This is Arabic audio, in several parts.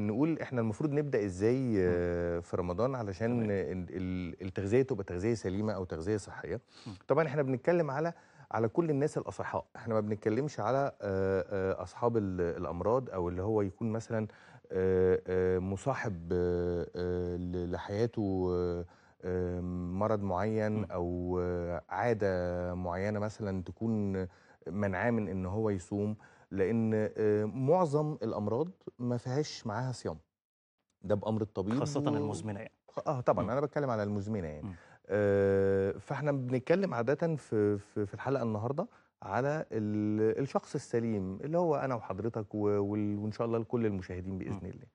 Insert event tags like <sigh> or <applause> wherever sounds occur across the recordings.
نقول احنا المفروض نبدا ازاي آه، في رمضان علشان التغذيه تبقى تغذيه سليمه او تغذيه صحيه طبعا احنا بنتكلم على على كل الناس الاصحاء احنا ما بنتكلمش على آه، آه، اصحاب الامراض او اللي هو يكون مثلا مصاحب لحياته مرض معين او عاده معينه مثلا تكون منعاه من ان هو يصوم لان آه، معظم الامراض ما فيهاش معاها صيام ده بامر الطبيب خاصه و... المزمنه يعني اه طبعا م. انا بتكلم على المزمنه يعني آه فاحنا بنتكلم عاده في في الحلقه النهارده على الشخص السليم اللي هو انا وحضرتك وان شاء الله لكل المشاهدين باذن الله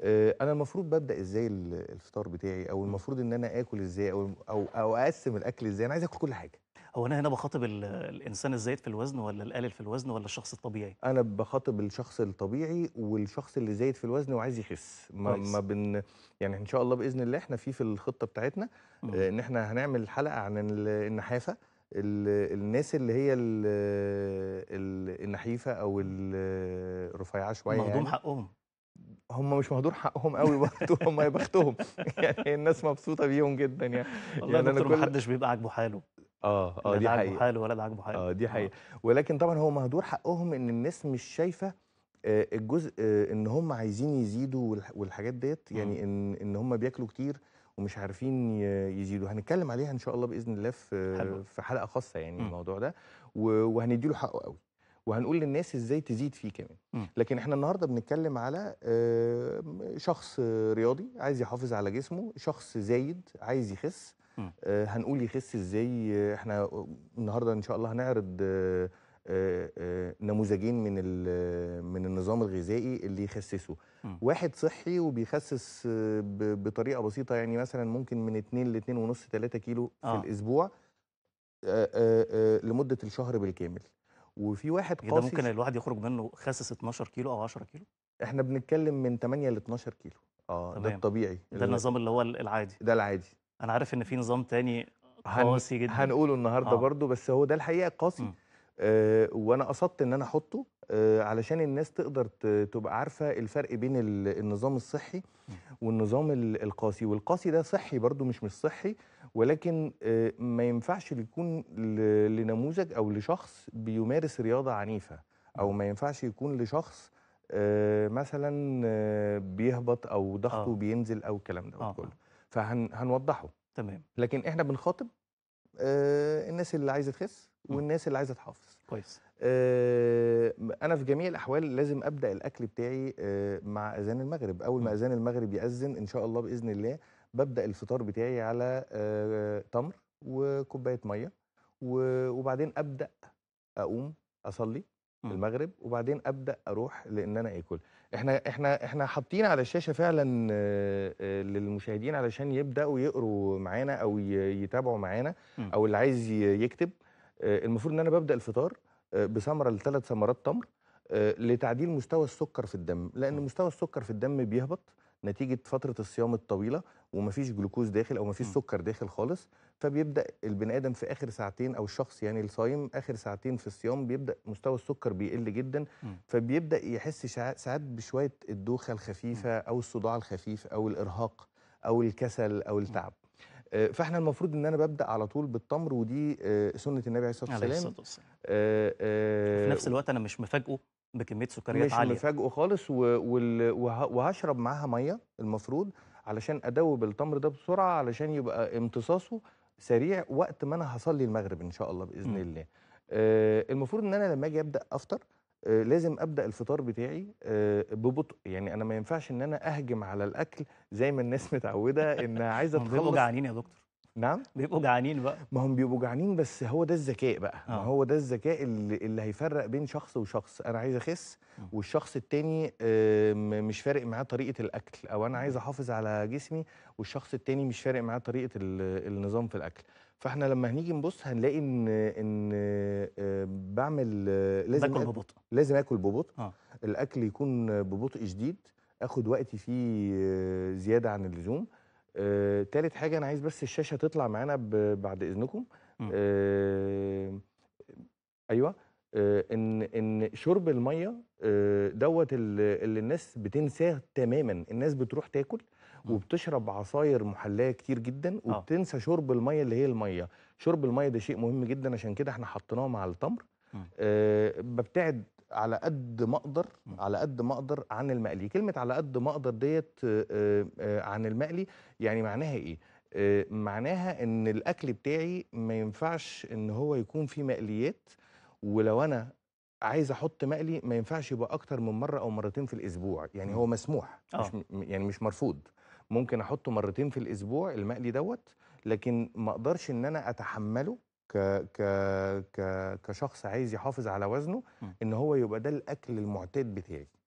آه، انا المفروض ببدا ازاي الفطار بتاعي او المفروض ان انا اكل ازاي او, أو اقسم الاكل ازاي انا عايز اكل كل حاجه هو انا هنا بخاطب الانسان الزايد في الوزن ولا القليل في الوزن ولا الشخص الطبيعي انا بخاطب الشخص الطبيعي والشخص اللي زايد في الوزن وعايز يخس ما, كويس. ما بن يعني ان شاء الله باذن الله احنا في في الخطه بتاعتنا آه، ان احنا هنعمل حلقه عن النحافه الناس اللي هي النحيفه او الرفيعه شويه مهضوم يعني. حقهم هم مش مهدور حقهم قوي برضه هم يا بختهم <laughs> يعني الناس مبسوطه بيهم جدا يعني والله يعني دكتور كل... محدش بيبقى عاجبه حاله اه اه دي حقيقة حاله ولا عاجبه حاله اه دي آه. حقيقة ولكن طبعا هو مهدور حقهم ان الناس مش شايفة آه، الجزء آه، ان هم عايزين يزيدوا والحاجات ديت يعني ان ان هم بياكلوا كتير ومش عارفين يزيدوا هنتكلم عليها ان شاء الله باذن الله في حلقه خاصه يعني الموضوع ده وهنديله حقه قوي وهنقول للناس ازاي تزيد فيه كمان م. لكن احنا النهارده بنتكلم على آه، شخص رياضي عايز يحافظ على جسمه شخص زايد عايز يخس آه، هنقول يخس ازاي احنا النهارده ان شاء الله هنعرض آه، نموذجين من من النظام الغذائي اللي يخسسه م. واحد صحي وبيخسس بطريقه بسيطه يعني مثلا ممكن من 2 ل 2.5 3 كيلو آه. في الاسبوع آآ آآ لمده الشهر بالكامل وفي واحد قاسي ده ممكن الواحد يخرج منه خاسس 12 كيلو او 10 كيلو احنا بنتكلم من 8 ل 12 كيلو اه ده الطبيعي ده النظام اللي هو العادي ده العادي انا عارف ان في نظام تاني قاسي جدا هنقوله النهارده آه. برضو بس هو ده الحقيقه قاسي آه وانا قصدت ان انا احطه آه، علشان الناس تقدر تبقى عارفه الفرق بين النظام الصحي والنظام القاسي والقاسي ده صحي برده مش مش صحي ولكن آه، ما ينفعش يكون لنموذج او لشخص بيمارس رياضه عنيفه او ما ينفعش يكون لشخص آه، مثلا بيهبط او ضغطه آه. بينزل او الكلام ده آه. كله فهنوضحه تمام لكن احنا بنخاطب الناس اللي عايزه تخس والناس اللي عايزه تحافظ كويس آه انا في جميع الاحوال لازم ابدا الاكل بتاعي آه مع اذان المغرب اول ما اذان المغرب ياذن ان شاء الله باذن الله ببدا الفطار بتاعي على آه تمر وكوبايه ميه وبعدين ابدا اقوم اصلي م. المغرب وبعدين ابدا اروح لان انا اكل احنا احنا احنا حاطين على الشاشه فعلا آه، آه، للمشاهدين علشان يبداوا يقروا معانا او يتابعوا معانا او اللي عايز يكتب آه، المفروض ان انا ببدا الفطار آه، بثمره لثلاث ثمرات تمر آه، لتعديل مستوى السكر في الدم لان مستوى السكر في الدم بيهبط نتيجه فتره الصيام الطويله ومفيش جلوكوز داخل او مفيش سكر داخل خالص فبيبدا البني ادم في اخر ساعتين او الشخص يعني الصايم اخر ساعتين في الصيام بيبدا مستوى السكر بيقل جدا فبيبدا يحس ساعات بشويه الدوخه الخفيفه او الصداع الخفيف او الارهاق او الكسل او التعب آه، فاحنا المفروض ان انا ببدا على طول بالتمر ودي آه، سنه النبي عليه الصلاه والسلام عليه الصلاه والسلام آه، في نفس الوقت انا مش مفاجئه بكميه سكريات مش عاليه مش مفاجئه خالص وهشرب معاها ميه المفروض علشان ادوب التمر ده بسرعه علشان يبقى امتصاصه سريع وقت ما انا هصلي المغرب ان شاء الله باذن م. الله المفروض ان انا لما اجي ابدا افطر آه، لازم ابدا الفطار بتاعي آه، ببطء يعني انا ما ينفعش ان انا اهجم على الاكل زي ما الناس <laughs> متعوده ان عايزه تخلص بيبقوا جعانين يا دكتور نعم <laughs> بيبقوا جعانين بقى ما هم بيبقوا جعانين بس هو ده الذكاء بقى آه. ما هو ده الذكاء اللي, اللي هيفرق بين شخص وشخص انا عايز اخس آه. والشخص التاني مش فارق معاه طريقه الاكل او انا عايز احافظ على جسمي والشخص التاني مش فارق معاه طريقه النظام في الاكل فاحنا لما هنيجي نبص هنلاقي ان ان آه، بعمل آه، لازم باكل ببطء لازم اكل ببطء آه. الاكل يكون ببطء شديد اخد وقتي فيه آه، زياده عن اللزوم آه، تالت حاجه انا عايز بس الشاشه تطلع معانا بعد اذنكم آه، ايوه آه، ان ان شرب الميه آه، دوت اللي الناس بتنساه تماما الناس بتروح تاكل وبتشرب عصاير محليه كتير جدا آه. وبتنسى شرب الميه اللي هي الميه شرب الميه ده شيء مهم جدا عشان كده احنا حطيناه مع التمر ببتعد على قد ما اقدر على قد ما اقدر عن المقلي كلمه على قد ما اقدر ديت عن المقلي يعني معناها ايه معناها ان الاكل بتاعي ما ينفعش ان هو يكون فيه مقليات ولو انا عايز احط مقلي ما ينفعش يبقى اكتر من مره او مرتين في الاسبوع يعني إمم. هو مسموح مش آه. يعني مش مرفوض ممكن احطه مرتين في الاسبوع المقلي دوت لكن ما اقدرش ان انا اتحمله ك ك ك كشخص عايز يحافظ على وزنه إمم. ان هو يبقى ده الاكل المعتاد بتاعي